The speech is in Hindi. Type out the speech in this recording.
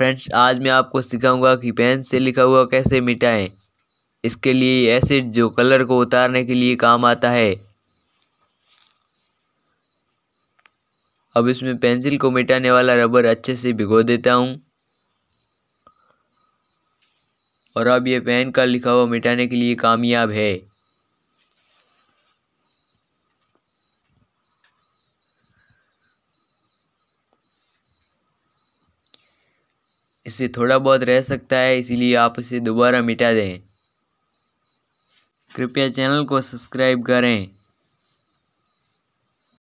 फ्रेंड्स आज मैं आपको सिखाऊंगा कि पेन से लिखा हुआ कैसे मिटाएं इसके लिए एसिड जो कलर को उतारने के लिए काम आता है अब इसमें पेंसिल को मिटाने वाला रबर अच्छे से भिगो देता हूँ और अब ये पेन का लिखा हुआ मिटाने के लिए कामयाब है इससे थोड़ा बहुत रह सकता है इसीलिए आप इसे दोबारा मिटा दें कृपया चैनल को सब्सक्राइब करें